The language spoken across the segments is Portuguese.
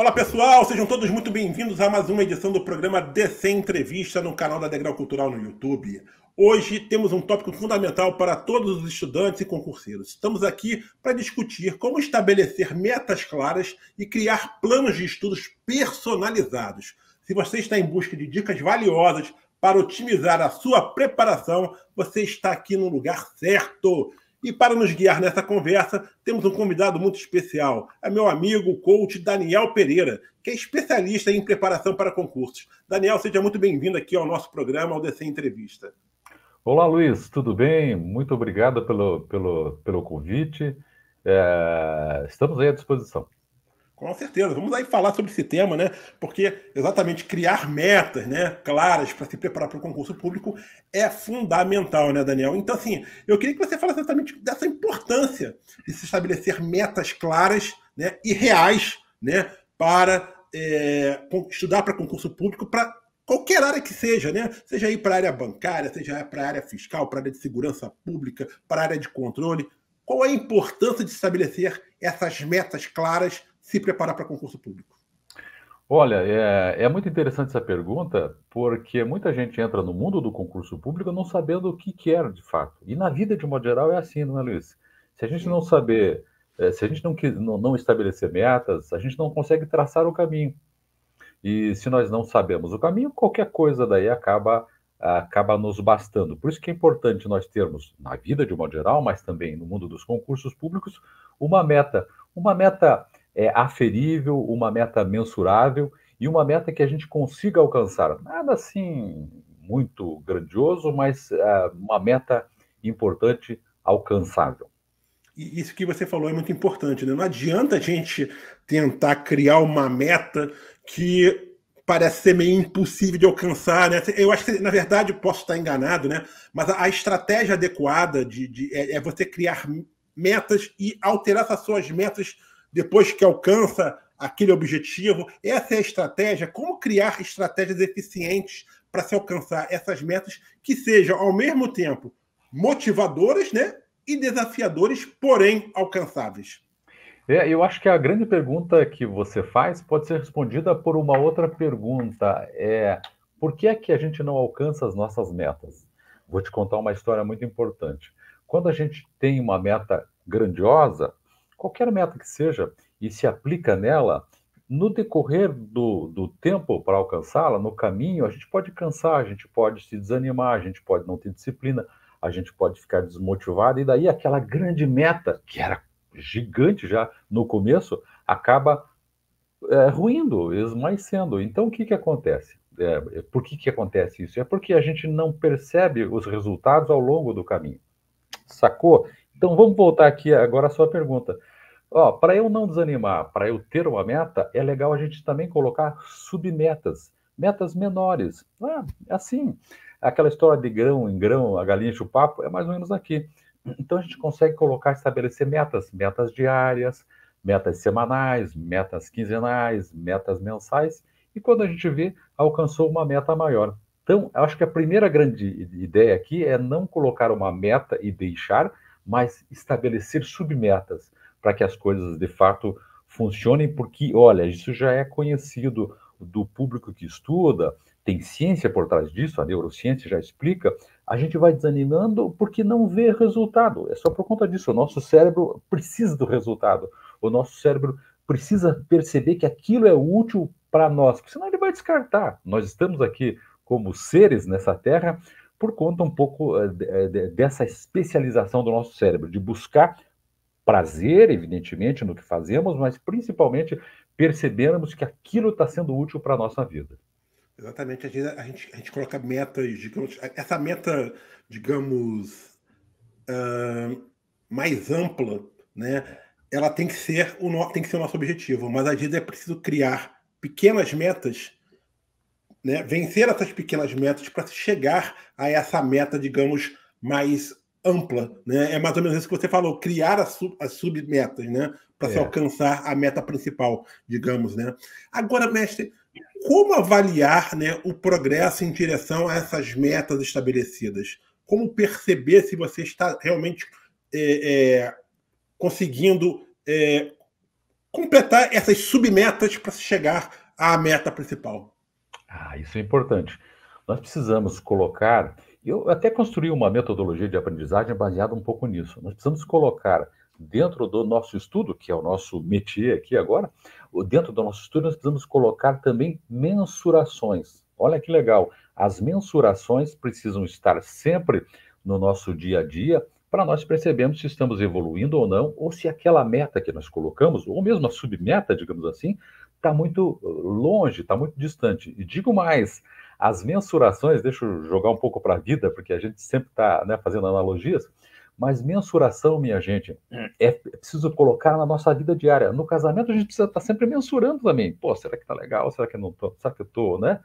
Olá pessoal, sejam todos muito bem-vindos a mais uma edição do programa DC Entrevista no canal da Degrau Cultural no YouTube. Hoje temos um tópico fundamental para todos os estudantes e concurseiros. Estamos aqui para discutir como estabelecer metas claras e criar planos de estudos personalizados. Se você está em busca de dicas valiosas para otimizar a sua preparação, você está aqui no lugar certo. E para nos guiar nessa conversa, temos um convidado muito especial. É meu amigo, coach Daniel Pereira, que é especialista em preparação para concursos. Daniel, seja muito bem-vindo aqui ao nosso programa, ao DC Entrevista. Olá, Luiz, tudo bem? Muito obrigado pelo, pelo, pelo convite. É, estamos aí à disposição. Com certeza. Vamos aí falar sobre esse tema, né? Porque exatamente criar metas, né, claras para se preparar para o concurso público é fundamental, né, Daniel? Então, assim, eu queria que você falasse exatamente dessa importância de se estabelecer metas claras, né, e reais, né, para é, estudar para concurso público, para qualquer área que seja, né? Seja aí para a área bancária, seja para a área fiscal, para a área de segurança pública, para a área de controle. Qual é a importância de estabelecer essas metas claras se preparar para concurso público? Olha, é, é, muito interessante essa pergunta, porque muita gente entra no mundo do concurso público não sabendo o que quer de fato. E na vida, de modo geral, é assim, não é, Luiz? Se a gente não saber, é, se a gente não, não, não estabelecer metas, a gente não consegue traçar o caminho. E se nós não sabemos o caminho, qualquer coisa daí acaba, acaba nos bastando. Por isso que é importante nós termos, na vida de modo geral, mas também no mundo dos concursos públicos, uma meta. Uma meta é, aferível, uma meta mensurável e uma meta que a gente consiga alcançar. Nada assim muito grandioso, mas é, uma meta importante, alcançável. isso que você falou é muito importante, né? Não adianta a gente tentar criar uma meta que parece ser meio impossível de alcançar, né? Eu acho que, na verdade, posso estar enganado, né? Mas a, estratégia adequada de, de é, é, você criar metas e alterar essas suas metas depois que alcança aquele objetivo. Essa é a estratégia. Como criar estratégias eficientes para se alcançar essas metas que sejam, ao mesmo tempo, motivadoras né, e desafiadoras, porém alcançáveis? É, eu acho que a grande pergunta que você faz pode ser respondida por uma outra pergunta. É por que é que a gente não alcança as nossas metas? Vou te contar uma história muito importante. Quando a gente tem uma meta grandiosa, qualquer meta que seja, e se aplica nela, no decorrer do, do tempo para alcançá-la, no caminho, a gente pode cansar, a gente pode se desanimar, a gente pode não ter disciplina, a gente pode ficar desmotivado, e daí aquela grande meta, que era gigante já no começo, acaba é, ruindo, esmaecendo. Então, o que, que acontece? É, é por que, que acontece isso? É porque a gente não percebe os resultados ao longo do caminho. Sacou? Então vamos voltar aqui agora à sua pergunta. Ó, para eu não desanimar, para eu ter uma meta, é legal a gente também colocar submetas, metas menores. Ah, é assim, aquela história de grão em grão, a galinha enche o papo, é mais ou menos aqui. Então a gente consegue colocar, estabelecer metas, metas diárias, metas semanais, metas quinzenais, metas mensais, e quando a gente vê, alcançou uma meta maior. Então, acho que a primeira grande ideia aqui é não colocar uma meta e deixar, mas estabelecer submetas para que as coisas de fato funcionem, porque, olha, isso já é conhecido do público que estuda, tem ciência por trás disso, a neurociência já explica, a gente vai desanimando porque não vê resultado. É só por conta disso. O nosso cérebro precisa do resultado. O nosso cérebro precisa perceber que aquilo é útil para nós, porque senão ele vai descartar. Nós estamos aqui como seres nessa terra por conta um pouco eh, eh, dessa especialização do nosso cérebro, de buscar prazer, evidentemente, no que fazemos, mas principalmente percebermos que aquilo está sendo útil para a nossa vida. Exatamente, a gente, a gente, a gente coloca metas, digamos, essa meta, digamos, uh, mais ampla, né? Ela tem que ser o no, tem que ser o nosso objetivo, mas às vezes é preciso criar pequenas metas né, vencer essas pequenas metas para chegar a essa meta, digamos, mais ampla. Né? É mais ou menos isso que você falou, criar as, sub, as submetas, né? Para é. se alcançar a meta principal, digamos, né? Agora, mestre, como avaliar né, o progresso em direção a essas metas estabelecidas? Como perceber se você está realmente é, é, conseguindo é, completar essas submetas para chegar à meta principal? Ah, isso é importante. Nós precisamos colocar, eu até construí uma metodologia de aprendizagem baseada um pouco nisso. Nós precisamos colocar dentro do nosso estudo, que é o nosso métier aqui agora, dentro do nosso estudo nós precisamos colocar também mensurações. Olha que legal, as mensurações precisam estar sempre no nosso dia a dia para nós percebermos se estamos evoluindo ou não, ou se aquela meta que nós colocamos, ou mesmo a submeta, digamos assim, está muito uh, longe, está muito distante. E digo mais, as mensurações, deixa eu jogar um pouco para a vida, porque a gente sempre está né, fazendo analogias, mas mensuração, minha gente, é, é preciso colocar na nossa vida diária. No casamento, a gente precisa estar tá sempre mensurando também. Pô, será que tá legal? Será que não tô? Será que eu tô, né?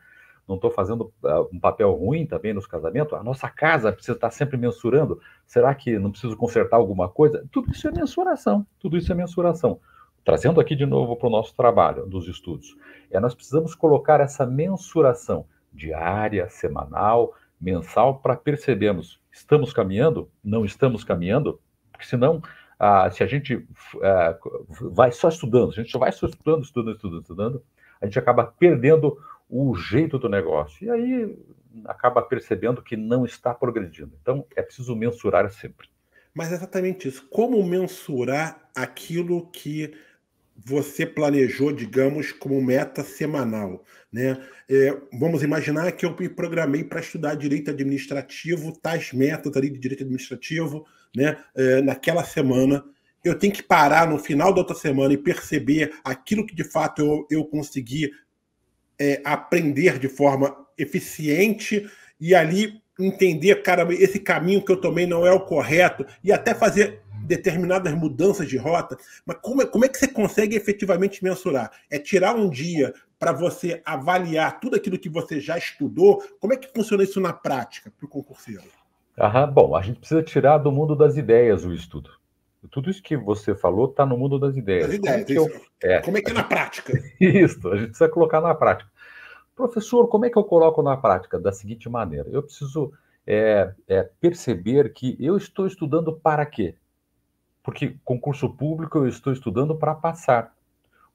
Não estou fazendo uh, um papel ruim também nos casamentos? A nossa casa precisa estar tá sempre mensurando. Será que não preciso consertar alguma coisa? Tudo isso é mensuração. Tudo isso é mensuração trazendo aqui de novo para o nosso trabalho dos estudos, é nós precisamos colocar essa mensuração diária, semanal, mensal, para percebermos, estamos caminhando, não estamos caminhando, porque senão, ah, se a gente ah, vai só estudando, a gente só vai só estudando, estudando, estudando, estudando, a gente acaba perdendo o jeito do negócio. E aí acaba percebendo que não está progredindo. Então, é preciso mensurar sempre. Mas é exatamente isso. Como mensurar aquilo que você planejou, digamos, como meta semanal. Né? É, vamos imaginar que eu me programei para estudar direito administrativo, tais metas ali de direito administrativo, né? É, naquela semana. Eu tenho que parar no final da outra semana e perceber aquilo que de fato eu, eu consegui é, aprender de forma eficiente e ali entender, cara, esse caminho que eu tomei não é o correto, e até fazer determinadas mudanças de rota, mas como é, como é que você consegue efetivamente mensurar? É tirar um dia para você avaliar tudo aquilo que você já estudou? Como é que funciona isso na prática para o concurseiro? Aham, bom, a gente precisa tirar do mundo das ideias o estudo. Tudo isso que você falou está no mundo das ideias. Das ideias como, eu, é, como é que é na prática? Isso, a gente precisa colocar na prática. Professor, como é que eu coloco na prática? Da seguinte maneira: eu preciso é, é, perceber que eu estou estudando para quê? porque concurso público eu estou estudando para passar.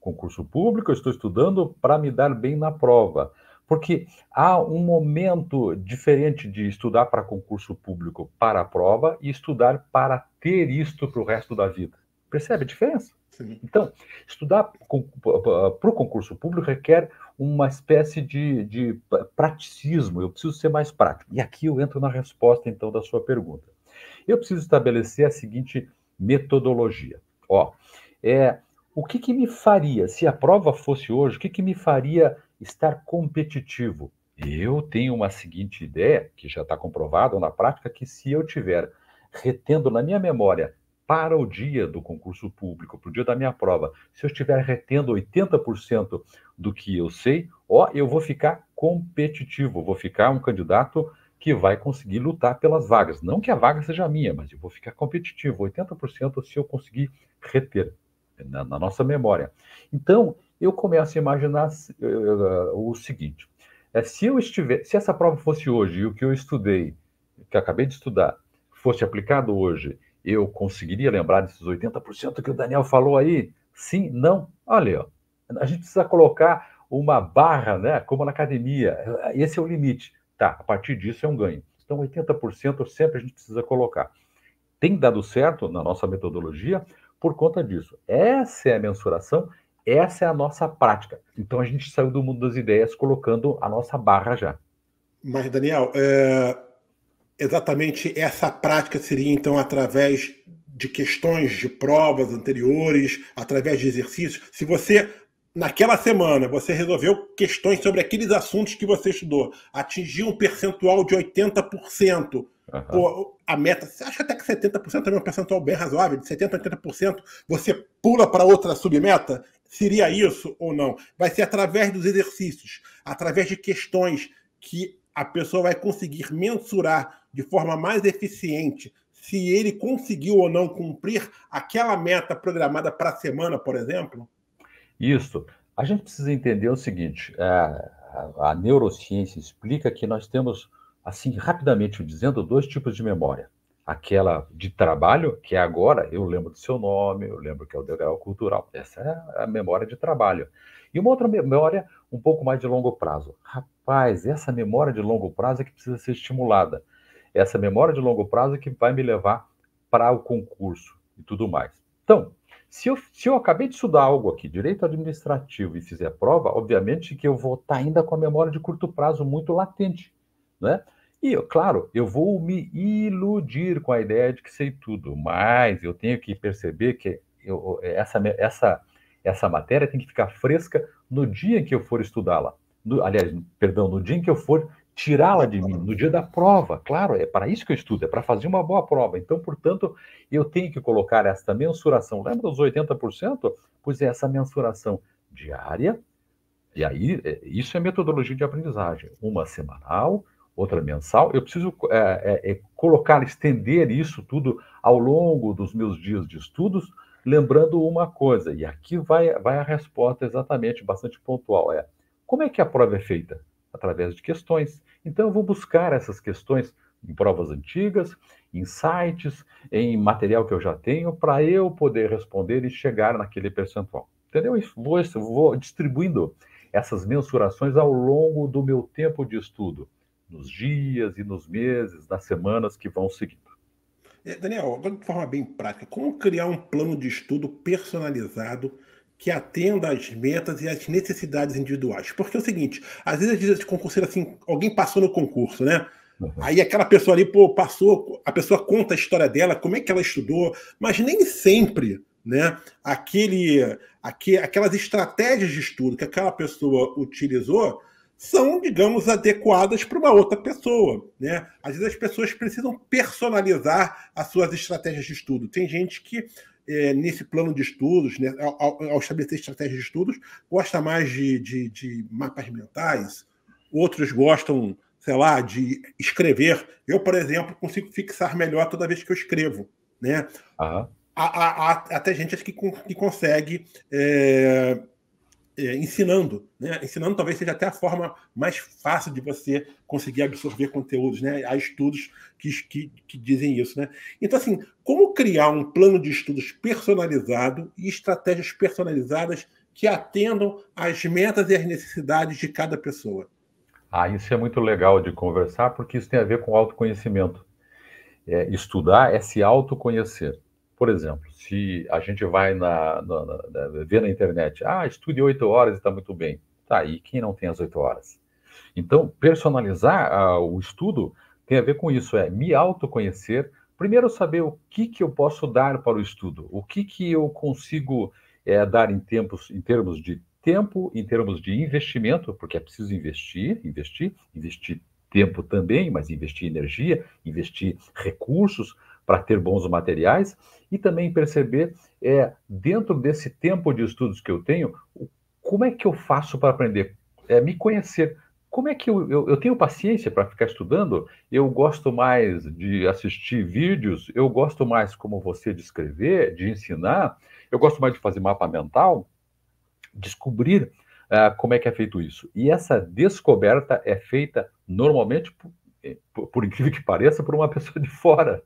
Concurso público eu estou estudando para me dar bem na prova. Porque há um momento diferente de estudar para concurso público para a prova e estudar para ter isto para o resto da vida. Percebe a diferença? Sim. Então, estudar para o concurso público requer uma espécie de, de praticismo, eu preciso ser mais prático. E aqui eu entro na resposta, então, da sua pergunta. Eu preciso estabelecer a seguinte metodologia. Ó, é, o que, que me faria, se a prova fosse hoje, o que, que me faria estar competitivo? Eu tenho uma seguinte ideia, que já está comprovada na prática, que se eu tiver retendo na minha memória para o dia do concurso público, para o dia da minha prova, se eu estiver retendo 80% do que eu sei, ó, eu vou ficar competitivo, vou ficar um candidato que vai conseguir lutar pelas vagas. Não que a vaga seja minha, mas eu vou ficar competitivo, 80% se eu conseguir reter na, né, na, nossa memória. Então, eu começo a imaginar uh, o seguinte: é, se eu estiver, se essa prova fosse hoje e o que eu estudei, que eu acabei de estudar, fosse aplicado hoje, eu conseguiria lembrar desses 80% que o Daniel falou aí? Sim, não? Olha, a gente precisa colocar uma barra, né? Como na academia, esse é o limite tá, a partir disso é um ganho. Então, 80% sempre a gente precisa colocar. Tem dado certo na nossa metodologia por conta disso. Essa é a mensuração, essa é a nossa prática. Então, a gente saiu do mundo das ideias colocando a nossa barra já. Mas, Daniel, é... exatamente essa prática seria, então, através de questões de provas anteriores, através de exercícios. Se você naquela semana você resolveu questões sobre aqueles assuntos que você estudou, atingiu um percentual de 80%. Uhum. a meta, acha até que 70% é um percentual bem razoável, de 70% a 80%, você pula para outra submeta? Seria isso ou não? Vai ser através dos exercícios, através de questões que a pessoa vai conseguir mensurar de forma mais eficiente se ele conseguiu ou não cumprir aquela meta programada para a semana, por exemplo? Isso. A gente precisa entender o seguinte: é, a, a neurociência explica que nós temos, assim, rapidamente dizendo, dois tipos de memória. Aquela de trabalho, que é agora, eu lembro do seu nome, eu lembro que é o degrau é cultural. Essa é a memória de trabalho. E uma outra memória, um pouco mais de longo prazo. Rapaz, essa memória de longo prazo é que precisa ser estimulada. Essa memória de longo prazo é que vai me levar para o concurso e tudo mais. Então, se eu, se eu acabei de estudar algo aqui, direito administrativo, e fizer a prova, obviamente que eu vou estar ainda com a memória de curto prazo muito latente, né? E, claro, eu vou me iludir com a ideia de que sei tudo, mas eu tenho que perceber que eu, essa, essa, essa matéria tem que ficar fresca no dia em que eu for estudá-la. aliás, perdão, no dia em que eu for tirá-la de mim no dia da prova. Claro, é para isso que eu estudo, é para fazer uma boa prova. Então, portanto, eu tenho que colocar esta mensuração. Lembra dos 80%? Pois é, essa mensuração diária. E aí, é, isso é metodologia de aprendizagem. Uma semanal, outra mensal. Eu preciso é, é, é, colocar, estender isso tudo ao longo dos meus dias de estudos, lembrando uma coisa, e aqui vai, vai a resposta exatamente, bastante pontual: é como é que a prova é feita? através de questões. Então, eu vou buscar essas questões em provas antigas, em sites, em material que eu já tenho, para eu poder responder e chegar naquele percentual. Entendeu? Eu vou, vou distribuindo essas mensurações ao longo do meu tempo de estudo, nos dias e nos meses, nas semanas que vão seguindo. É, Daniel, agora de forma bem prática, como criar um plano de estudo personalizado que atenda às metas e às necessidades individuais. Porque é o seguinte, às vezes de assim, concurseiro, assim, alguém passou no concurso, né? Uhum. Aí aquela pessoa ali, pô, passou, a pessoa conta a história dela, como é que ela estudou, mas nem sempre, né, aquele, aquele, aquelas estratégias de estudo que aquela pessoa utilizou são, digamos, adequadas para uma outra pessoa, né? Às vezes as pessoas precisam personalizar as suas estratégias de estudo. Tem gente que é, nesse plano de estudos, né, ao, ao, estabelecer estratégias de estudos, gosta mais de, de, de mapas mentais, outros gostam, sei lá, de escrever. Eu, por exemplo, consigo fixar melhor toda vez que eu escrevo. Né? Uhum. Há, há, há, até gente que, que consegue é, é, ensinando, né? Ensinando talvez seja até a forma mais fácil de você conseguir absorver conteúdos, né? Há estudos que, que, que dizem isso, né? Então, assim, como criar um plano de estudos personalizado e estratégias personalizadas que atendam às metas e às necessidades de cada pessoa? Ah, isso é muito legal de conversar, porque isso tem a ver com autoconhecimento. É, estudar é se autoconhecer. Por exemplo, se a gente vai na, na, na, ver na internet, ah, estude oito horas e está muito bem. Tá, e quem não tem as oito horas? Então, personalizar ah, o estudo tem a ver com isso, é me autoconhecer, primeiro saber o que, que eu posso dar para o estudo, o que, que eu consigo é, dar em, tempos, em termos de tempo, em termos de investimento, porque é preciso investir, investir, investir tempo também, mas investir energia, investir recursos, para ter bons materiais e também perceber, é, dentro desse tempo de estudos que eu tenho, como é que eu faço para aprender? É, me conhecer. Como é que eu, eu, eu tenho paciência para ficar estudando? Eu gosto mais de assistir vídeos, eu gosto mais, como você, de escrever, de ensinar, eu gosto mais de fazer mapa mental. Descobrir uh, como é que é feito isso. E essa descoberta é feita normalmente, por, por incrível que pareça, por uma pessoa de fora.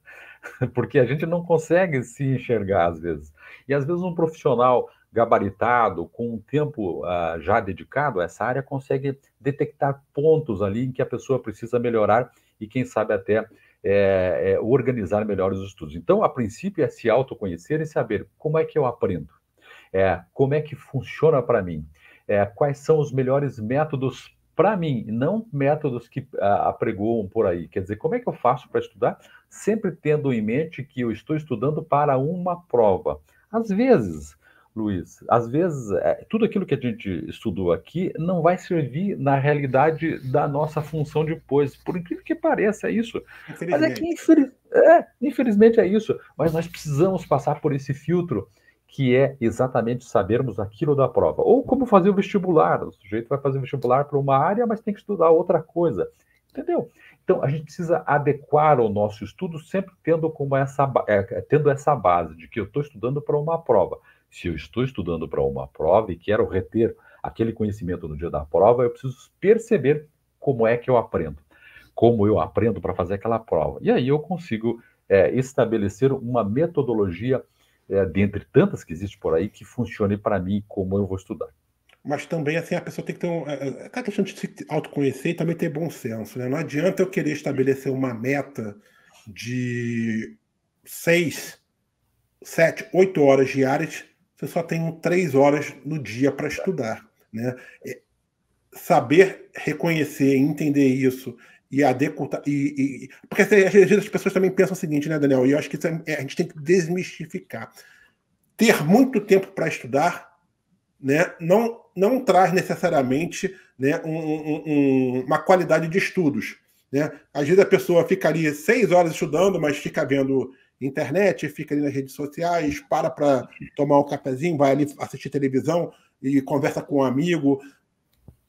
porque a gente não consegue se enxergar às vezes. E às vezes um profissional gabaritado, com um tempo uh, já dedicado a essa área, consegue detectar pontos ali em que a pessoa precisa melhorar e, quem sabe, até é, é, organizar melhor os estudos. Então, a princípio, é se autoconhecer e saber como é que eu aprendo, é, como é que funciona para mim, é, quais são os melhores métodos para mim, não métodos que ah, apregoam por aí. Quer dizer, como é que eu faço para estudar sempre tendo em mente que eu estou estudando para uma prova. Às vezes, Luiz, às vezes é, tudo aquilo que a gente estudou aqui não vai servir na realidade da nossa função depois. Por incrível que pareça, é isso. Mas é que infeliz... é, infelizmente é isso. Mas nós precisamos passar por esse filtro que é exatamente sabermos aquilo da prova. Ou como fazer o vestibular. O sujeito vai fazer o vestibular para uma área, mas tem que estudar outra coisa. Entendeu? Então, a gente precisa adequar o nosso estudo sempre tendo, como essa, é, é, tendo essa base de que eu estou estudando para uma prova. Se eu estou estudando para uma prova e quero reter aquele conhecimento no dia da prova, eu preciso perceber como é que eu aprendo, como eu aprendo para fazer aquela prova. E aí eu consigo é, estabelecer uma metodologia, é, dentre tantas que existe por aí, que funcione para mim como eu vou estudar mas também assim a pessoa tem que ter um, é, é, é a questão de se autoconhecer e também ter bom senso, né? Não adianta eu querer estabelecer uma meta de seis, sete, oito horas diárias, você só tem três horas no dia para estudar, né? Saber reconhecer, entender isso e adequar e, e, porque assim, às vezes as pessoas também pensam o seguinte, né, Daniel? E eu acho que a gente tem que desmistificar. Ter muito tempo para estudar né, não, não traz necessariamente né, um, um, uma qualidade de estudos. Né? Às vezes a pessoa fica ali seis horas estudando, mas fica vendo internet, fica ali nas redes sociais, para para tomar um cafezinho, vai ali assistir televisão e conversa com um amigo.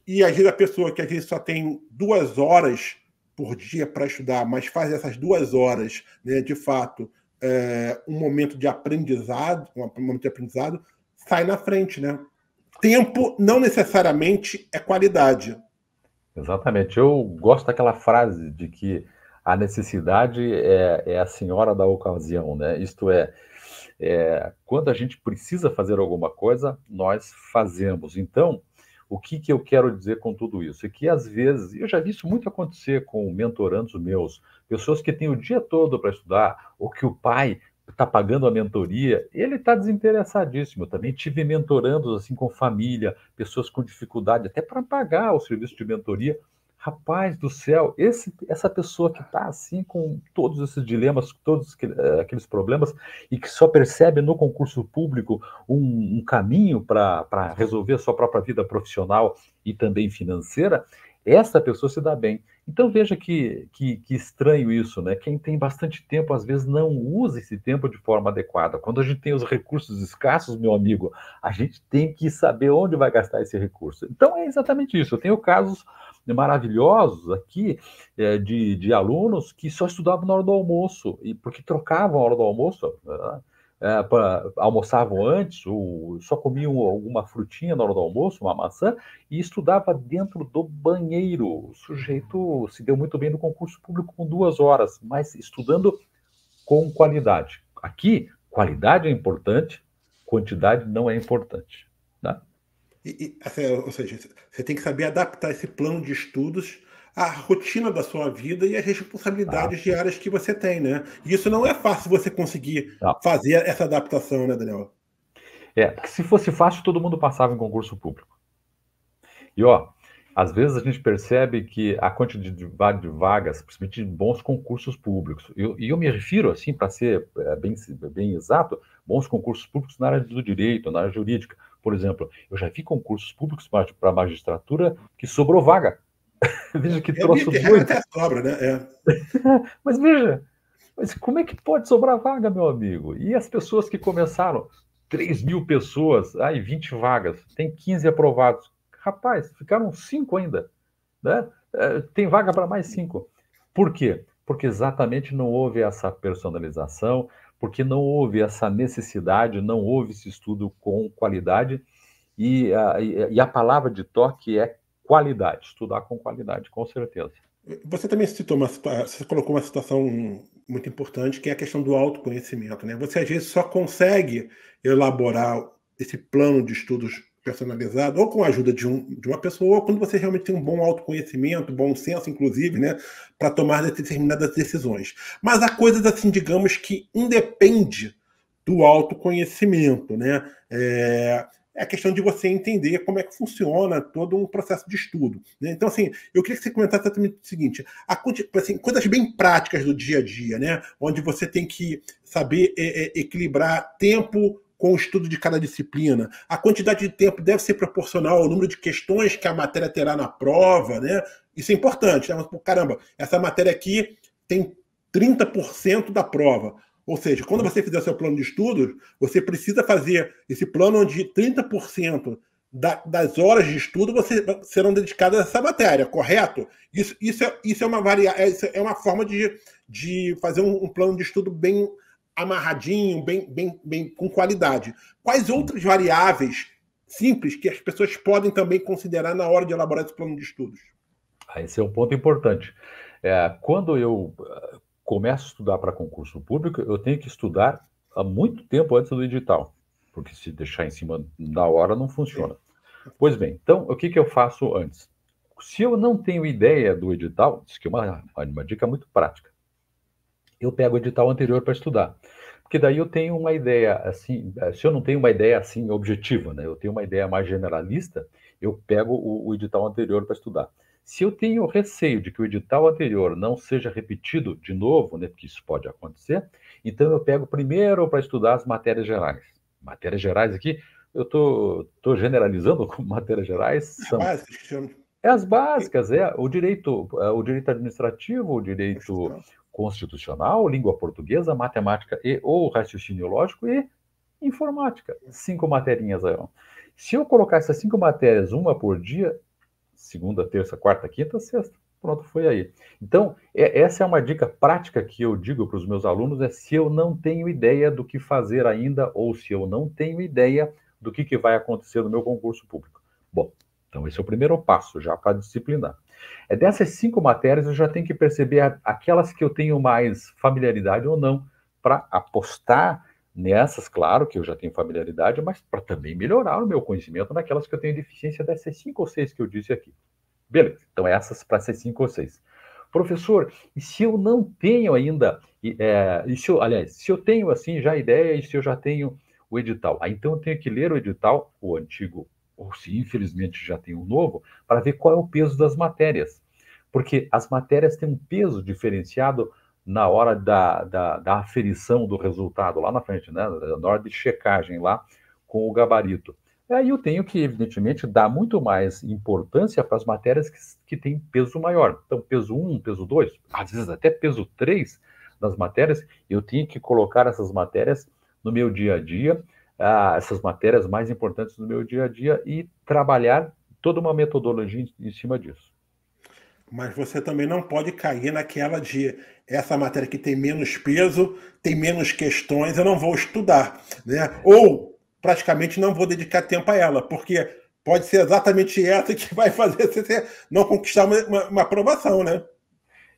E às vezes a pessoa que às vezes só tem duas horas por dia para estudar, mas faz essas duas horas, né, de fato, é, um momento de aprendizado, um momento de aprendizado, sai na frente, né? tempo não necessariamente é qualidade. Exatamente. Eu gosto daquela frase de que a necessidade é, é a senhora da ocasião, né? Isto é, é, quando a gente precisa fazer alguma coisa, nós fazemos. Então, o que, que eu quero dizer com tudo isso? É que às vezes, eu já vi isso muito acontecer com mentorandos meus, pessoas que têm o dia todo para estudar, ou que o pai está pagando a mentoria, ele está desinteressadíssimo. Eu também tive mentorando assim com família, pessoas com dificuldade, até para pagar o serviço de mentoria. Rapaz do céu, esse, essa pessoa que está assim com todos esses dilemas, todos eh, aqueles problemas, e que só percebe no concurso público um, um caminho para resolver a sua própria vida profissional e também financeira, essa pessoa se dá bem. Então veja que, que, que, estranho isso, né? Quem tem bastante tempo, às vezes, não usa esse tempo de forma adequada. Quando a gente tem os recursos escassos, meu amigo, a gente tem que saber onde vai gastar esse recurso. Então é exatamente isso. Eu tenho casos maravilhosos aqui é, de, de alunos que só estudavam na hora do almoço, e porque trocavam a hora do almoço. Né? uh, pra, almoçavam antes, ou só comiam alguma frutinha na hora do almoço, uma maçã, e estudava dentro do banheiro. O sujeito se deu muito bem no concurso público com duas horas, mas estudando com qualidade. Aqui, qualidade é importante, quantidade não é importante. Tá? E, e, é, ou seja, você tem que saber adaptar esse plano de estudos a rotina da sua vida e as responsabilidades ah. diárias que você tem, né? E isso não é fácil você conseguir não. Tá. fazer essa adaptação, né, Daniel? É, porque se fosse fácil, todo mundo passava em concurso público. E ó, às vezes a gente percebe que a quantidade de vagas, principalmente de bons concursos públicos, e eu, eu, me refiro, assim, para ser é, bem, bem exato, bons concursos públicos na área do direito, na área jurídica. Por exemplo, eu já vi concursos públicos para magistratura que sobrou vaga. veja que é muita é doido. Até sobra, né? É. mas veja, mas como é que pode sobrar vaga, meu amigo? E as pessoas que começaram, 3 mil pessoas, aí 20 vagas, tem 15 aprovados. Rapaz, ficaram 5 ainda. Né? É, tem vaga para mais 5. Por quê? Porque exatamente não houve essa personalização, porque não houve essa necessidade, não houve esse estudo com qualidade. E a, e a palavra de toque é qualidade, estudar com qualidade, com certeza. Você também citou uma, você colocou uma situação muito importante, que é a questão do autoconhecimento, né? Você às vezes só consegue elaborar esse plano de estudos personalizado, ou com a ajuda de, um, de uma pessoa, ou quando você realmente tem um bom autoconhecimento, bom senso, inclusive, né, para tomar determinadas decisões. Mas há coisas assim, digamos, que independe do autoconhecimento, né? É, é a questão de você entender como é que funciona todo um processo de estudo. Né? Então, assim, eu queria que você comentasse exatamente o seguinte: a, assim, coisas bem práticas do dia a dia, né? Onde você tem que saber é, é, equilibrar tempo com o estudo de cada disciplina. A quantidade de tempo deve ser proporcional ao número de questões que a matéria terá na prova, né? Isso é importante, né? Mas, caramba, essa matéria aqui tem 30% da prova. Ou seja, quando você fizer seu plano de estudos, você precisa fazer esse plano onde 30% da, das horas de estudo você, serão dedicadas a essa matéria, correto? Isso, isso, é, isso é uma variável, é, é uma forma de, de fazer um, um, plano de estudo bem amarradinho, bem, bem, bem com qualidade. Quais outras variáveis simples que as pessoas podem também considerar na hora de elaborar esse plano de estudos? Ah, esse é um ponto importante. É, quando eu começo a estudar para concurso público, eu tenho que estudar há muito tempo antes do edital, porque se deixar em cima da hora não funciona. Pois bem, então o que, que eu faço antes? Se eu não tenho ideia do edital, isso que é uma, uma dica muito prática, eu pego o edital anterior para estudar. Porque daí eu tenho uma ideia assim, eh, se eu não tenho uma ideia assim objetiva, né? Eu tenho uma ideia mais generalista, eu pego o, o edital anterior para estudar. Se eu tenho receio de que o edital anterior não seja repetido de novo, né, porque isso pode acontecer, então eu pego primeiro para estudar as matérias gerais. Matérias gerais aqui, eu tô, tô generalizando como matérias gerais são as básicas, é as básicas, é o direito, é o direito administrativo, o direito constitucional, língua portuguesa, matemática e ou raciocínio lógico e informática. Cinco materinhas aí. Se eu colocar essas cinco matérias uma por dia, segunda, terça, quarta, quinta, sexta. Pronto, foi aí. Então, é, essa é uma dica prática que eu digo para os meus alunos: é se eu não tenho ideia do que fazer ainda, ou se eu não tenho ideia do que, que vai acontecer no meu concurso público. Bom, então esse é o primeiro passo já para disciplinar. É dessas cinco matérias eu já tenho que perceber aquelas que eu tenho mais familiaridade ou não para apostar nessas, claro, que eu já tenho familiaridade, mas para também melhorar o meu conhecimento naquelas que eu tenho deficiência dessas cinco ou seis que eu disse aqui. Beleza, então essas para ser cinco ou seis. Professor, e se eu não tenho ainda, é, e se eu, aliás, se eu tenho assim já a ideia e se eu já tenho o edital, ah, então eu tenho que ler o edital, o antigo, ou se infelizmente já tem o um novo, para ver qual é o peso das matérias. Porque as matérias têm um peso diferenciado na hora da, da, da aferição do resultado lá na frente, né? na hora de checagem lá com o gabarito. Aí eu tenho que, evidentemente, dar muito mais importância para as matérias que, que têm peso maior. Então, peso 1, peso 2, às vezes até peso 3 das matérias, eu tenho que colocar essas matérias no meu dia a dia, ah, essas matérias mais importantes no meu dia a dia e trabalhar toda uma metodologia em, em cima disso. Mas você também não pode cair naquela de essa matéria que tem menos peso, tem menos questões, eu não vou estudar, né? Ou praticamente não vou dedicar tempo a ela, porque pode ser exatamente essa que vai fazer você não conquistar uma, uma, uma aprovação, né?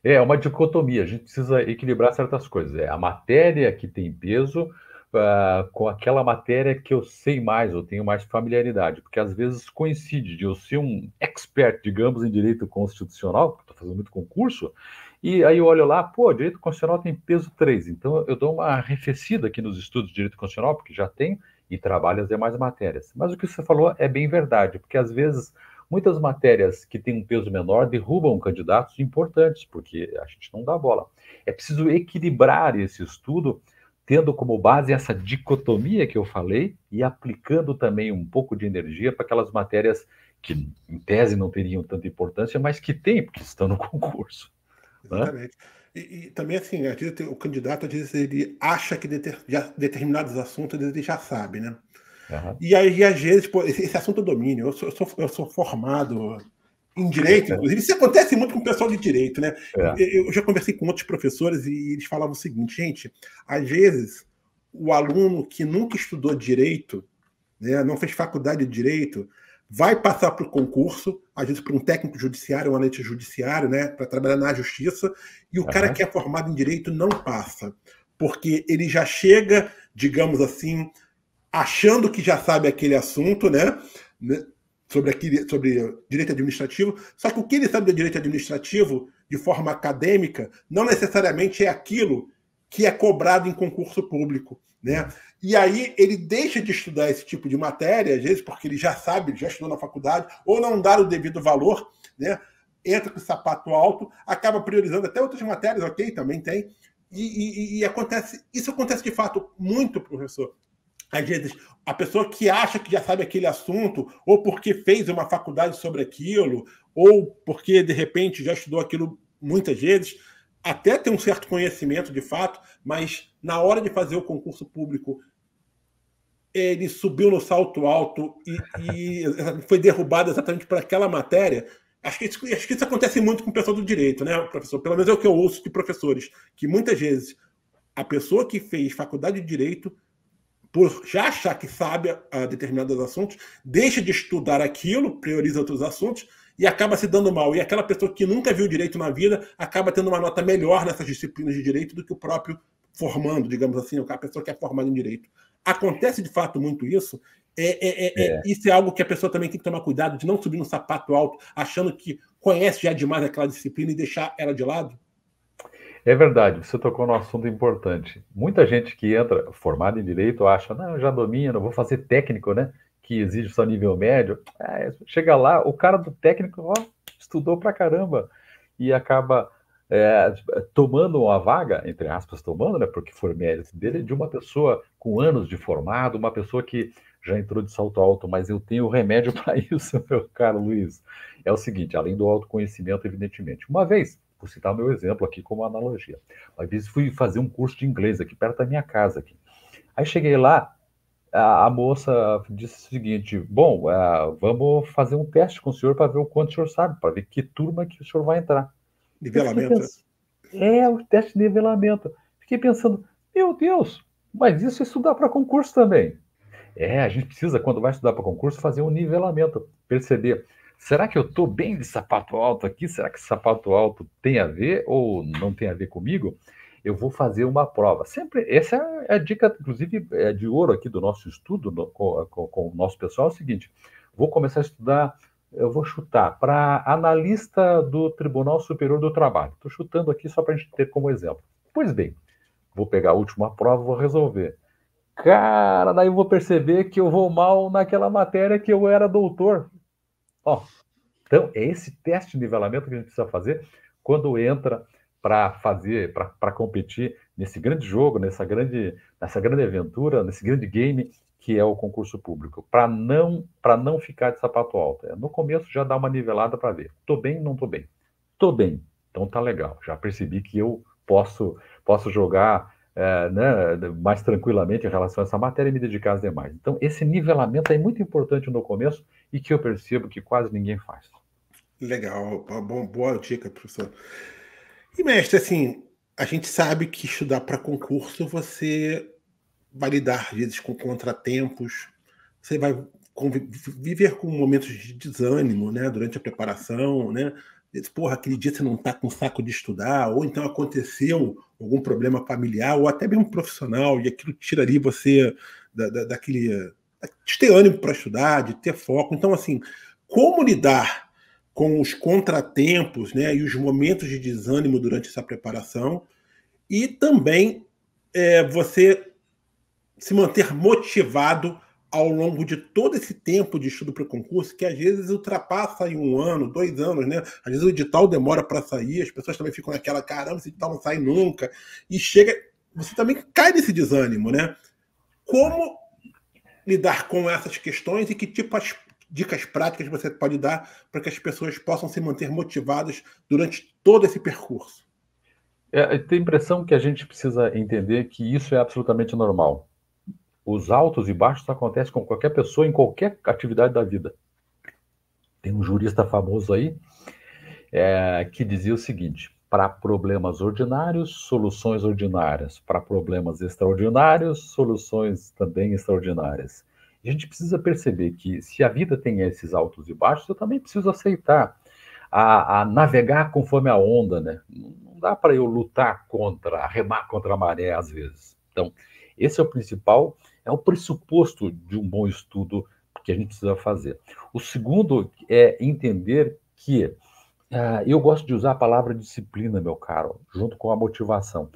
É, é uma dicotomia, a gente precisa equilibrar certas coisas. É a matéria que tem peso, uh, com aquela matéria que eu sei mais, eu tenho mais familiaridade, porque às vezes coincide de eu ser um expert, digamos, em direito constitucional, porque estou fazendo muito concurso, e aí eu olho lá, pô, direito constitucional tem peso 3, então eu dou uma arrefecida aqui nos estudos de direito constitucional, porque já tenho, e trabalho as demais matérias. Mas o que você falou é bem verdade, porque às vezes muitas matérias que têm um peso menor derrubam candidatos importantes, porque a gente não dá bola. É preciso equilibrar esse estudo tendo como base essa dicotomia que eu falei e aplicando também um pouco de energia para aquelas matérias que, em tese, não teriam tanta importância, mas que têm, porque estão no concurso. Né? Exatamente. Né? E, e, também, assim, às vezes o candidato, às vezes, ele acha que deter, já, determinados assuntos ele já sabe, né? Uhum. E aí, às vezes, pô, esse, esse assunto é domínio. Eu sou, eu sou, eu sou formado em direito, é. inclusive. Isso acontece muito com o pessoal de direito, né? É. Eu já conversei com outros professores e eles falavam o seguinte, gente, às vezes o aluno que nunca estudou direito, né, não fez faculdade de direito, vai passar para o concurso, às vezes para um técnico judiciário, um analista judiciário, né, para trabalhar na justiça, e o uhum. cara que é formado em direito não passa, porque ele já chega, digamos assim, achando que já sabe aquele assunto, né, né sobre, aquele, sobre direito administrativo, só que o que ele sabe do direito administrativo, de forma acadêmica, não necessariamente é aquilo que é cobrado em concurso público. Né? E aí ele deixa de estudar esse tipo de matéria, às vezes porque ele já sabe, já estudou na faculdade, ou não dá o devido valor, né? entra com o sapato alto, acaba priorizando até outras matérias, ok, também tem, e, e, e, acontece, isso acontece de fato muito, professor. Às vezes, a pessoa que acha que já sabe aquele assunto, ou porque fez uma faculdade sobre aquilo, ou porque de repente já estudou aquilo muitas vezes, até tem um certo conhecimento de fato, mas na hora de fazer o concurso público, ele subiu no salto alto e, e foi derrubado exatamente para aquela matéria. Acho que, isso, acho que, isso, acontece muito com o pessoal do direito, né, professor? Pelo menos é o que eu ouço de professores, que muitas vezes a pessoa que fez faculdade de direito por já achar que sabe a, a determinados assuntos, deixa de estudar aquilo, prioriza outros assuntos e acaba se dando mal. E aquela pessoa que nunca viu direito na vida acaba tendo uma nota melhor nessas disciplinas de direito do que o próprio formando, digamos assim, a pessoa que é formada em direito. Acontece de fato muito isso. É é, é, é, é, isso é algo que a pessoa também tem que tomar cuidado de não subir no sapato alto, achando que conhece já demais aquela disciplina e deixar ela de lado. É verdade, você tocou num assunto importante. Muita gente que entra formada em direito acha, não, eu já domino, vou fazer técnico, né? Que exige só nível médio. É, chega lá, o cara do técnico ó, estudou pra caramba e acaba é, tomando uma vaga, entre aspas, tomando, né? Porque foi mérito dele, de uma pessoa com anos de formado, uma pessoa que já entrou de salto alto, mas eu tenho remédio para isso, meu caro Luiz. É o seguinte, além do autoconhecimento, evidentemente. Uma vez por citar meu exemplo aqui como analogia. Uma vez fui fazer um curso de inglês aqui perto da minha casa aqui. Aí cheguei lá, a, a moça disse o seguinte: Bom, uh, vamos fazer um teste com o senhor para ver o quanto o senhor sabe, para ver que turma que o senhor vai entrar. Nivelamento. Pensando, é, é, o teste de nivelamento. Fiquei pensando: Meu Deus, mas isso é estudar para concurso também. É, a gente precisa, quando vai estudar para concurso, fazer um nivelamento, perceber Será que eu estou bem de sapato alto aqui? Será que sapato alto tem a ver ou não tem a ver comigo? Eu vou fazer uma prova. Sempre, essa é, é a dica, inclusive, é de ouro aqui do nosso estudo no, com, com, com, o nosso pessoal. É o seguinte: vou começar a estudar, eu vou chutar para analista do Tribunal Superior do Trabalho. Estou chutando aqui só para a gente ter como exemplo. Pois bem, vou pegar a última prova, vou resolver. Cara, daí eu vou perceber que eu vou mal naquela matéria que eu era doutor ó, então é esse teste de nivelamento que a gente precisa fazer quando entra para fazer, para competir nesse grande jogo, nessa grande, nessa grande aventura, nesse grande game que é o concurso público, para não para não ficar de sapato alto. É, no começo já dá uma nivelada para ver, tô bem, ou não tô bem, tô bem, então tá legal. Já percebi que eu posso posso jogar é, né, mais tranquilamente em relação a essa matéria e me dedicar às demais. Então esse nivelamento é muito importante no começo e que eu percebo que quase ninguém faz. Legal, bom, boa dica, professor. E, mestre, assim, a gente sabe que estudar para concurso você vai lidar, às vezes, com contratempos, você vai viver com momentos de desânimo, né, durante a preparação, né? Porra, aquele dia você não está com saco de estudar, ou então aconteceu algum problema familiar, ou até mesmo profissional, e aquilo tira ali você da, da, daquele de ter ânimo para estudar, de ter foco. Então, assim, como lidar com os contratempos né, e os momentos de desânimo durante essa preparação e também é, você se manter motivado ao longo de todo esse tempo de estudo para o concurso, que às vezes ultrapassa em um ano, dois anos, né? Às vezes o edital demora para sair, as pessoas também ficam naquela, caramba, esse edital não sai nunca. E chega, você também cai nesse desânimo, né? Como lidar com essas questões e que tipo as dicas práticas você pode dar para que as pessoas possam se manter motivadas durante todo esse percurso? É, tem a impressão que a gente precisa entender que isso é absolutamente normal. Os altos e baixos acontecem com qualquer pessoa em qualquer atividade da vida. Tem um jurista famoso aí é, que dizia o seguinte: para problemas ordinários, soluções ordinárias, para problemas extraordinários, soluções também extraordinárias. a gente precisa perceber que se a vida tem esses altos e baixos, eu também preciso aceitar a, a navegar conforme a onda, né? Não dá para eu lutar contra, remar contra a maré às vezes. Então, esse é o principal, é o pressuposto de um bom estudo que a gente precisa fazer. O segundo é entender que é, eu gosto de usar a palavra disciplina, meu caro, junto com a motivação,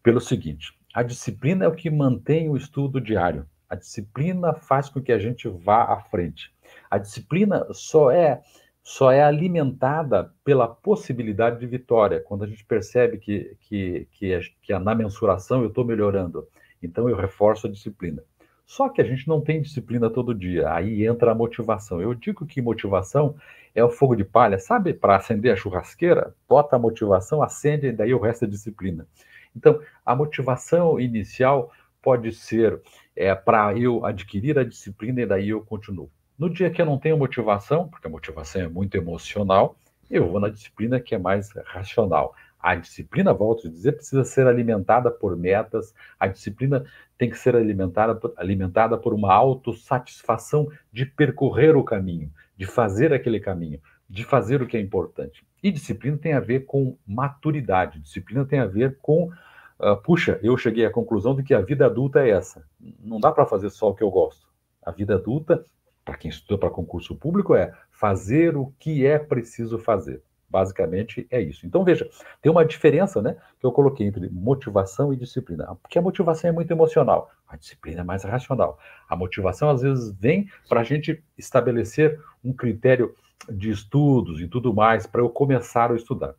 pelo seguinte: a disciplina é o que mantém o estudo diário. A disciplina faz com que a gente vá à frente. A disciplina só é só é alimentada pela possibilidade de vitória, quando a gente percebe que, que, que, que na mensuração eu estou melhorando. Então eu reforço a disciplina. Só que a gente não tem disciplina todo dia. Aí entra a motivação. Eu digo que motivação é o fogo de palha, sabe? Para acender a churrasqueira, bota a motivação, acende, e daí o resto é disciplina. Então, a motivação inicial pode ser é, para eu adquirir a disciplina e daí eu continuo. No dia que eu não tenho motivação, porque a motivação é muito emocional, eu vou na disciplina que é mais racional. A disciplina, volto a dizer, precisa ser alimentada por metas, a disciplina tem que ser alimentada, alimentada por uma autossatisfação de percorrer o caminho, de fazer aquele caminho, de fazer o que é importante. E disciplina tem a ver com maturidade, disciplina tem a ver com. Uh, puxa, eu cheguei à conclusão de que a vida adulta é essa. Não dá para fazer só o que eu gosto. A vida adulta, para quem estuda para concurso público, é fazer o que é preciso fazer. Basicamente é isso. Então veja, tem uma diferença, né, que eu coloquei entre motivação e disciplina. Porque a motivação é muito emocional, a disciplina é mais racional. A motivação às vezes vem para a gente estabelecer um critério de estudos e tudo mais para eu começar a estudar.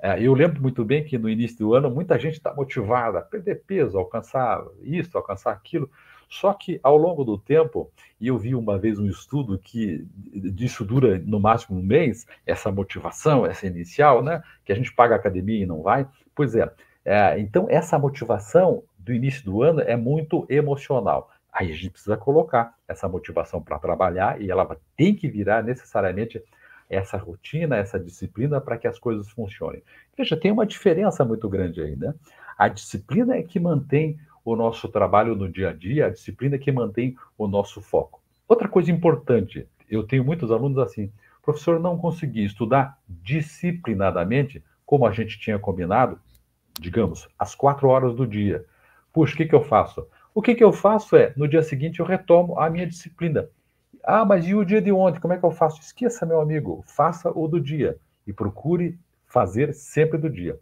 É, eu lembro muito bem que no início do ano muita gente está motivada a perder peso, alcançar isso, alcançar aquilo. Só que ao longo do tempo, e eu vi uma vez um estudo que disso dura no máximo um mês, essa motivação, essa inicial, né? Que a gente paga a academia e não vai. Pois é, é então essa motivação do início do ano é muito emocional. Aí a gente precisa colocar essa motivação para trabalhar e ela tem que virar necessariamente essa rotina, essa disciplina para que as coisas funcionem. Veja, tem uma diferença muito grande aí, né? A disciplina é que mantém o nosso trabalho no dia a dia, a disciplina que mantém o nosso foco. Outra coisa importante, eu tenho muitos alunos assim, professor, não consegui estudar disciplinadamente, como a gente tinha combinado, digamos, às quatro horas do dia. Puxa, o que, que eu faço? O que, que eu faço é, no dia seguinte eu retomo a minha disciplina. Ah, mas e o dia de ontem? Como é que eu faço? Esqueça, meu amigo, faça o do dia e procure fazer sempre do dia.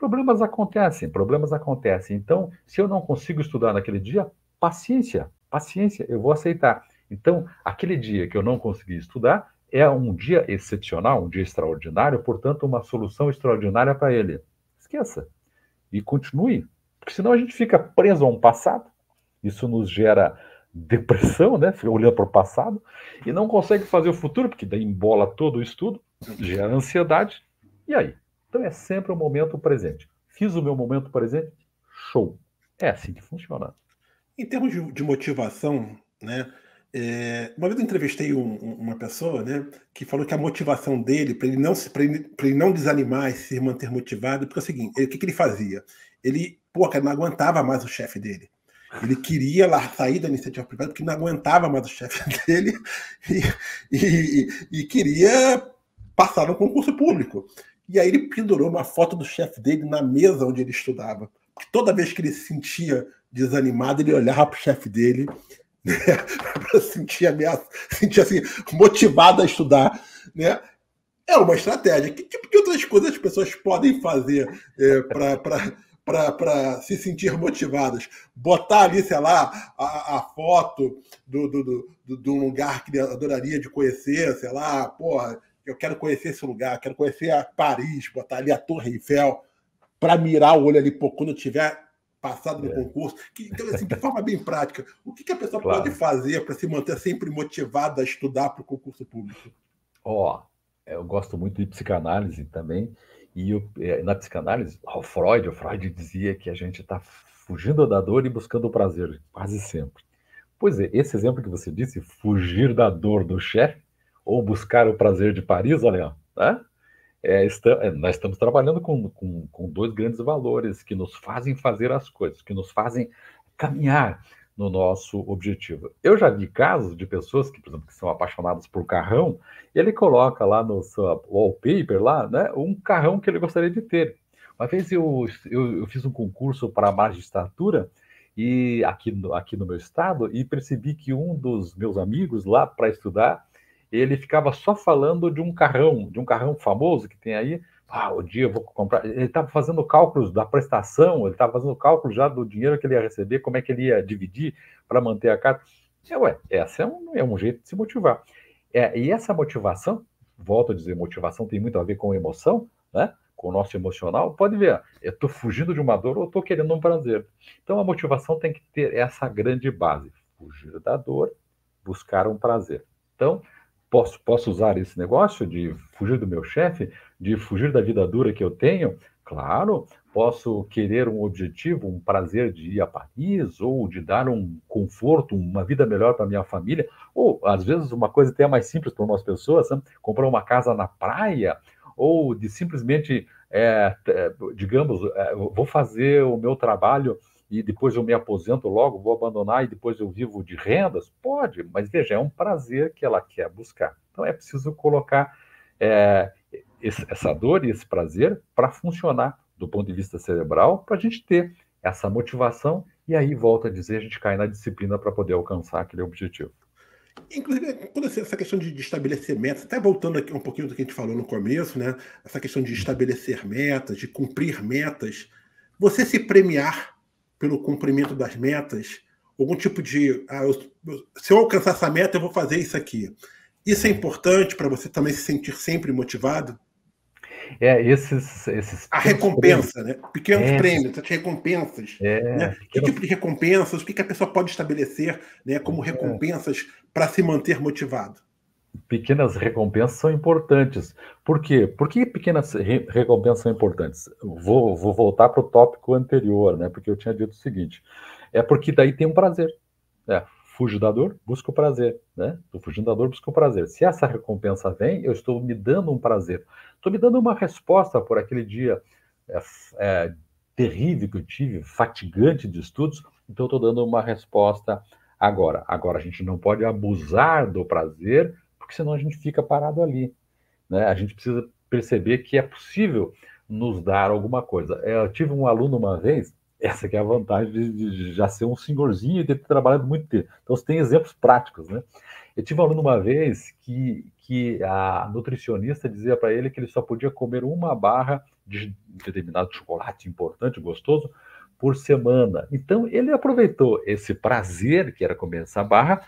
Problemas acontecem, problemas acontecem. Então, se eu não consigo estudar naquele dia, paciência, paciência, eu vou aceitar. Então, aquele dia que eu não consegui estudar é um dia excepcional, um dia extraordinário, portanto, uma solução extraordinária para ele. Esqueça e continue, porque senão a gente fica preso a um passado. Isso nos gera depressão, né? Fica olhando para o passado e não consegue fazer o futuro, porque daí embola todo o estudo, gera ansiedade. E aí? Então é sempre o momento presente. Fiz o meu momento presente, show. É assim que funciona. Em termos de motivação, né? É, uma vez eu entrevistei um, uma pessoa né, que falou que a motivação dele, para ele, não se, ele, ele não desanimar e se manter motivado, porque é o seguinte: ele, o que, que, ele fazia? Ele, pô, cara, não aguentava mais o chefe dele. Ele queria lá sair da iniciativa privada porque não aguentava mais o chefe dele e, e, e queria passar no concurso público. E aí ele pendurou uma foto do chefe dele na mesa onde ele estudava. Porque toda vez que ele se sentia desanimado, ele olhava para o chefe dele né, para sentir ameaça, sentir assim, motivado a estudar. Né? É uma estratégia. Que tipo de outras coisas as pessoas podem fazer é, para se sentir motivadas? Botar ali, sei lá, a, a foto do, do, do, do, um lugar que ele adoraria de conhecer, sei lá, porra, eu quero conhecer esse lugar, quero conhecer a Paris, botar ali a Torre Eiffel, para mirar o olho ali, pô, quando eu tiver passado no é. concurso. Que, então, assim, de forma bem prática, o que, que a pessoa claro. pode fazer para se manter sempre motivada a estudar para o concurso público? Ó, oh, eu gosto muito de psicanálise também. E eu, é, na psicanálise, o Freud, o Freud dizia que a gente está fugindo da dor e buscando o prazer, quase sempre. Pois é, esse exemplo que você disse, fugir da dor do chefe, ou buscar o prazer de Paris, olha, né? É, está, é, nós estamos trabalhando com, com, com, dois grandes valores que nos fazem fazer as coisas, que nos fazem caminhar no nosso objetivo. Eu já vi casos de pessoas que, por exemplo, que são apaixonadas por carrão, e ele coloca lá no seu wallpaper lá, né, um carrão que ele gostaria de ter. Uma vez eu, eu, eu fiz um concurso para a magistratura e aqui, aqui no meu estado e percebi que um dos meus amigos lá para estudar ele ficava só falando de um carrão, de um carrão famoso que tem aí. Ah, o dia eu vou comprar. Ele estava fazendo cálculos da prestação, ele estava fazendo cálculos já do dinheiro que ele ia receber, como é que ele ia dividir para manter a casa. É, ué, essa é um, é um jeito de se motivar. É, e essa motivação, volto a dizer, motivação tem muito a ver com emoção, né? com o nosso emocional, pode ver, eu estou fugindo de uma dor ou estou querendo um prazer. Então a motivação tem que ter essa grande base: fugir da dor, buscar um prazer. Então, posso, posso usar esse negócio de fugir do meu chefe, de fugir da vida dura que eu tenho? Claro, posso querer um objetivo, um prazer de ir a Paris, ou de dar um conforto, uma vida melhor para minha família, ou às vezes uma coisa até mais simples para algumas pessoas, né? comprar uma casa na praia, ou de simplesmente, é, digamos, é, vou fazer o meu trabalho e depois eu me aposento logo, vou abandonar e depois eu vivo de rendas? Pode, mas veja, é um prazer que ela quer buscar. Então é preciso colocar é, essa dor e esse prazer para funcionar do ponto de vista cerebral, para a gente ter essa motivação e aí, volta a dizer, a gente cai na disciplina para poder alcançar aquele objetivo. Inclusive, quando essa questão de, de estabelecer metas, até voltando aqui um pouquinho do que a gente falou no começo, né? Essa questão de estabelecer metas, de cumprir metas, você se premiar pelo cumprimento das metas, algum tipo de. Ah, eu, se eu alcançar essa meta, eu vou fazer isso aqui. Isso é uhum. importante para você também se sentir sempre motivado? É, esses. esses a recompensa, prêmios. né? Pequenos é. prêmios, as recompensas. É. Né? Que eu... tipo de recompensas? O que, que a pessoa pode estabelecer né, como é. recompensas para se manter motivado? pequenas recompensas são importantes. Por quê? Por que pequenas re recompensas são importantes? Vou, vou voltar para o tópico anterior, né? Porque eu tinha dito o seguinte: é porque daí tem um prazer. É, fujo da dor, busco o prazer, né? Tô fugindo da dor, busco o prazer. Se essa recompensa vem, eu estou me dando um prazer. Estou me dando uma resposta por aquele dia é, é, terrível que eu tive, fatigante de estudos, então estou dando uma resposta agora. Agora, a gente não pode abusar do prazer porque senão a gente fica parado ali. Né? A gente precisa perceber que é possível nos dar alguma coisa. É, eu tive um aluno uma vez, essa que é a vantagem de, já ser um senhorzinho e ter trabalhado muito tempo. Então, você tem exemplos práticos, né? Eu tive um aluno uma vez que, que a nutricionista dizia para ele que ele só podia comer uma barra de determinado chocolate importante, gostoso, por semana. Então, ele aproveitou esse prazer que era comer essa barra,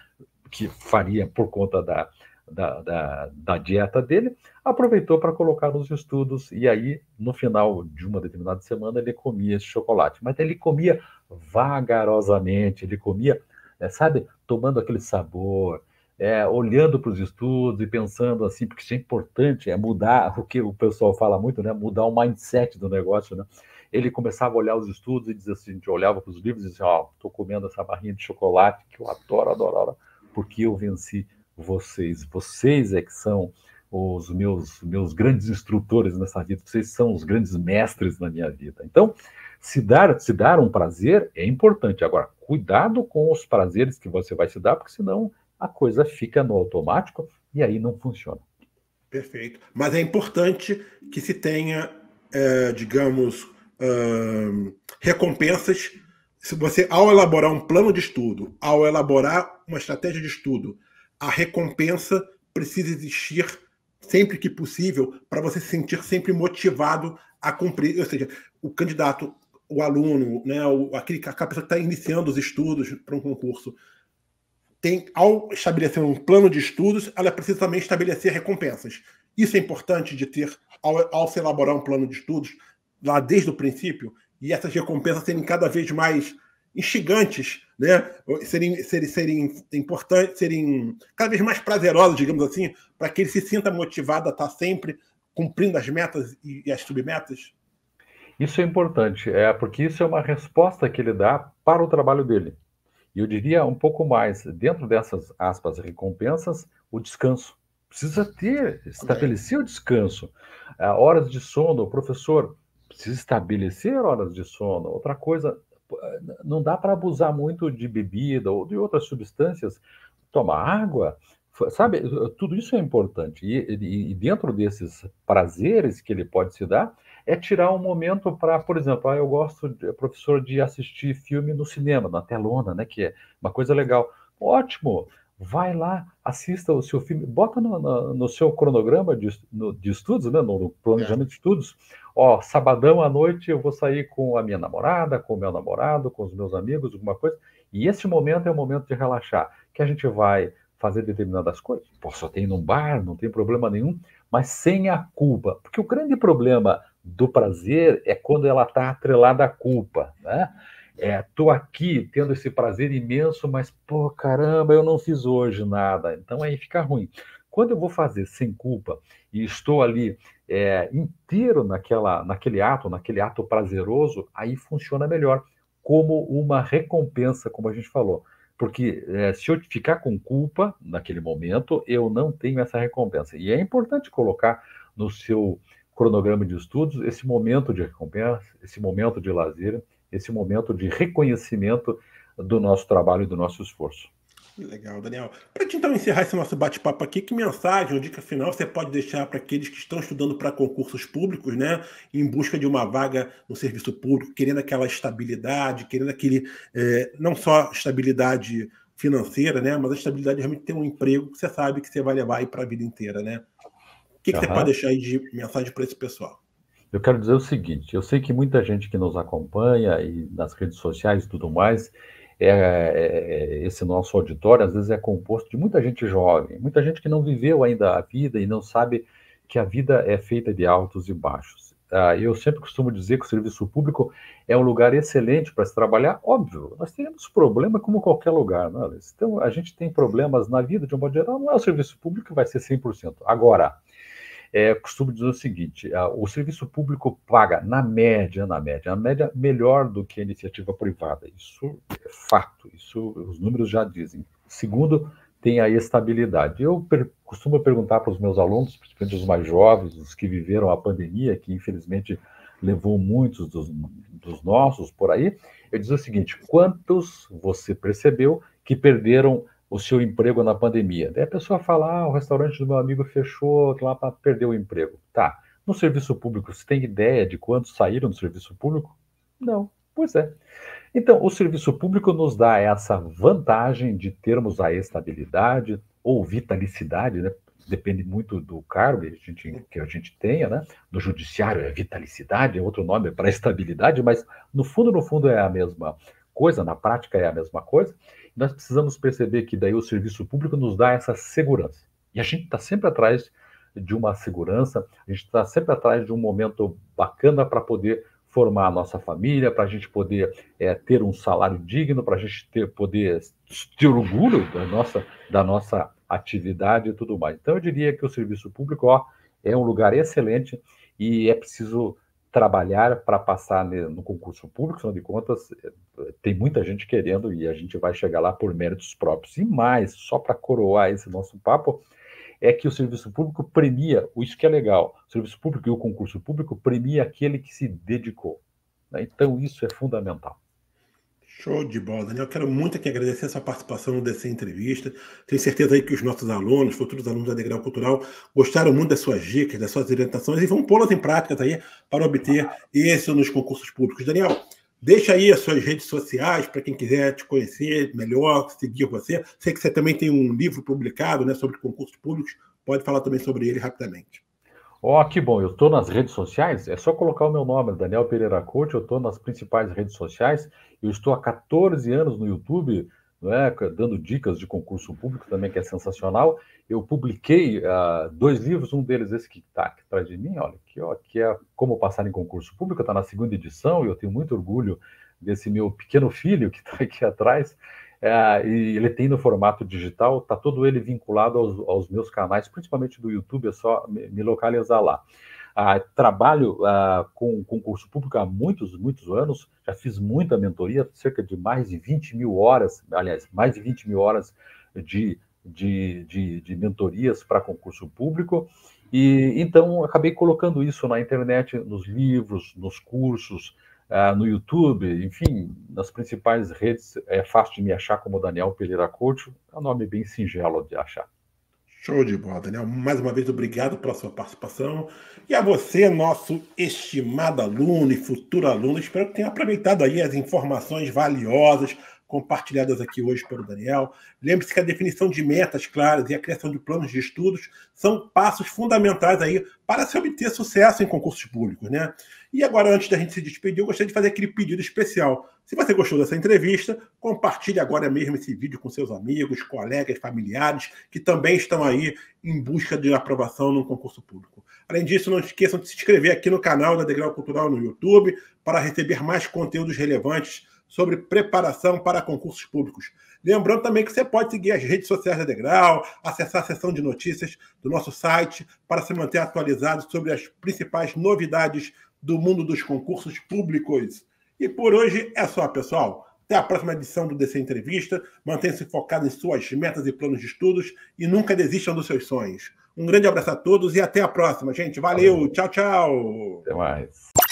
que faria por conta da, da, da, da dieta dele, aproveitou para colocar nos estudos, e aí, no final de uma determinada semana, ele comia esse chocolate. Mas ele comia vagarosamente, ele comia, é, sabe, tomando aquele sabor, é, olhando para os estudos e pensando assim, porque isso é importante, é mudar o que o pessoal fala muito, né? Mudar o mindset do negócio, né? Ele começava a olhar os estudos e dizia assim, olhava para os livros e dizia, ó, oh, estou comendo essa barrinha de chocolate que eu adoro, adoro, adoro, porque eu venci vocês. Vocês é que são os meus, meus grandes instrutores nessa vida, vocês são os grandes mestres na minha vida. Então, se dar, se dar um prazer é importante. Agora, cuidado com os prazeres que você vai se dar, porque senão a coisa fica no automático e aí não funciona. Perfeito. Mas é importante que se tenha, é, digamos, é, recompensas. Se você, ao elaborar um plano de estudo, ao elaborar uma estratégia de estudo, a recompensa precisa existir sempre que possível para você se sentir sempre motivado a cumprir. Ou seja, o candidato, o aluno, né, o, aquele, a pessoa que está iniciando os estudos para um concurso, tem, ao estabelecer um plano de estudos, ela precisa também estabelecer recompensas. Isso é importante de ter ao, ao se elaborar um plano de estudos lá desde o princípio e essas recompensas serem cada vez mais instigantes, né? serem, serem, serem importantes, serem cada vez mais prazerosos, digamos assim, para que ele se sinta motivado a estar tá sempre cumprindo as metas e, e as submetas? Isso é importante, é porque isso é uma resposta que ele dá para o trabalho dele. E eu diria um pouco mais, dentro dessas aspas recompensas, o descanso. Precisa ter, estabelecer o descanso. Ah, horas de sono, professor, precisa estabelecer horas de sono. Outra coisa, não dá para abusar muito de bebida ou de outras substâncias. Tomar água, sabe, tudo isso é importante. E, e dentro desses prazeres que ele pode se dar, é tirar um momento para, por exemplo, ah, eu gosto, de, professor, de assistir filme no cinema, na telona, né, que é uma coisa legal. Ótimo! vai lá, assista o seu filme, bota no, no, no seu cronograma de, no, de estudos, né, no, planejamento é. de estudos, ó, sabadão à noite eu vou sair com a minha namorada, com o meu namorado, com os meus amigos, alguma coisa, e esse momento é o momento de relaxar, que a gente vai fazer determinadas coisas, Pô, só tem num bar, não tem problema nenhum, mas sem a culpa, porque o grande problema do prazer é quando ela está atrelada à culpa, né? é, tô aqui tendo esse prazer imenso, mas pô, caramba, eu não fiz hoje nada. Então aí fica ruim. Quando eu vou fazer sem culpa e estou ali é, inteiro naquela, naquele ato, naquele ato prazeroso, aí funciona melhor como uma recompensa, como a gente falou. Porque é, se eu ficar com culpa naquele momento, eu não tenho essa recompensa. E é importante colocar no seu cronograma de estudos esse momento de recompensa, esse momento de lazer, esse momento de reconhecimento do nosso trabalho e do nosso esforço. Legal, Daniel. Para então encerrar esse nosso bate-papo aqui, que mensagem ou dica final você pode deixar para aqueles que estão estudando para concursos públicos, né, em busca de uma vaga no serviço público, querendo aquela estabilidade, querendo aquele é, não só estabilidade financeira, né, mas a estabilidade de realmente ter um emprego que você sabe que você vai levar aí para a vida inteira, né? O que, que uhum. você pode deixar aí de mensagem para esse pessoal? Eu quero dizer o seguinte: eu sei que muita gente que nos acompanha e nas redes sociais e tudo mais, é, é, é, esse nosso auditório às vezes é composto de muita gente jovem, muita gente que não viveu ainda a vida e não sabe que a vida é feita de altos e baixos. Ah, eu sempre costumo dizer que o serviço público é um lugar excelente para se trabalhar. Óbvio, nós temos problema como qualquer lugar, né, Então, a gente tem problemas na vida de um modo geral, não é o serviço público que vai ser 100%. Agora, é, costumo dizer o seguinte: a, o serviço público paga, na média, na média, na média, melhor do que a iniciativa privada. Isso é fato, isso os números já dizem. Segundo, tem a estabilidade. Eu per, costumo perguntar para os meus alunos, principalmente os mais jovens, os que viveram a pandemia, que infelizmente levou muitos dos, dos nossos por aí, eu digo o seguinte: quantos você percebeu que perderam o seu emprego na pandemia. Daí a pessoa fala: ah, o restaurante do meu amigo fechou lá para perder o emprego. Tá. No serviço público, você tem ideia de quantos saíram do serviço público? Não. Pois é. Então, o serviço público nos dá essa vantagem de termos a estabilidade ou vitalicidade, né? depende muito do cargo que a gente, que a gente tenha, né? No judiciário é vitalicidade, é outro nome é para estabilidade, mas no fundo, no fundo é a mesma coisa, na prática é a mesma coisa. Nós precisamos perceber que daí o serviço público nos dá essa segurança. E a gente está sempre atrás de uma segurança, a gente está sempre atrás de um momento bacana para poder formar a nossa família, para a gente poder é, ter um salário digno, para a gente ter, poder ter orgulho da nossa, da nossa atividade e tudo mais. Então, eu diria que o serviço público ó, é um lugar excelente e é preciso trabalhar para passar no concurso público, afinal de contas, eh, tem muita gente querendo e a gente vai chegar lá por méritos próprios. E mais, só para coroar esse nosso papo, é que o serviço público premia, isso que é legal, o serviço público e o concurso público premia aquele que se dedicou. Né? Então, isso é fundamental. Show de bola, Daniel. Quero muito aqui agradecer a sua participação no DC Entrevista. Tenho certeza aí que os nossos alunos, futuros alunos da Degrau Cultural, gostaram muito das suas dicas, das suas orientações e vão pô-las em prática aí para obter isso nos concursos públicos. Daniel, deixa aí as suas redes sociais para quem quiser te conhecer melhor, seguir você. Sei que você também tem um livro publicado né, sobre concursos públicos, pode falar também sobre ele rapidamente. Ó, oh, que bom, eu estou nas redes sociais, é só colocar o meu nome, Daniel Pereira Coach, eu estou nas principais redes sociais, eu estou há 14 anos no YouTube, né, dando dicas de concurso público também, que é sensacional. Eu publiquei uh, dois livros, um deles esse que está aqui atrás de mim, olha, que, ó, que é Como Passar em Concurso Público, está na segunda edição, e eu tenho muito orgulho desse meu pequeno filho que está aqui atrás, é, e ele tem no formato digital, tá todo ele vinculado aos, aos meus canais, principalmente do YouTube, é só me localizar lá. Ah, trabalho ah, com concurso público há muitos, muitos anos, já fiz muita mentoria, cerca de mais de 20 mil horas, aliás, mais de 20 mil horas de, de, de, de mentorias para concurso público, e então acabei colocando isso na internet, nos livros, nos cursos, ah, no YouTube, enfim, nas principais redes. É fácil de me achar como Daniel Pereira Couto. É um nome bem singelo de achar. Show de bola, Daniel. Mais uma vez, obrigado pela sua participação. E a você, nosso estimado aluno e futuro aluno, espero que tenha aproveitado aí as informações valiosas compartilhadas aqui hoje pelo Daniel. Lembre-se que a definição de metas claras e a criação de planos de estudos são passos fundamentais aí para se obter sucesso em concursos públicos, né? E agora, antes da gente se despedir, eu gostaria de fazer aquele pedido especial. Se você gostou dessa entrevista, compartilhe agora mesmo esse vídeo com seus amigos, colegas, familiares, que também estão aí em busca de aprovação num concurso público. Além disso, não esqueçam de se inscrever aqui no canal da Degrau Cultural no YouTube para receber mais conteúdos relevantes sobre preparação para concursos públicos. Lembrando também que você pode seguir as redes sociais da Degrau, acessar a seção de notícias do nosso site para se manter atualizado sobre as principais novidades do mundo dos concursos públicos. E por hoje é só, pessoal. Até a próxima edição do DC Entrevista. Mantenha-se focado em suas metas e planos de estudos e nunca desistam dos seus sonhos. Um grande abraço a todos e até a próxima, gente. Valeu, tchau, tchau. Até mais.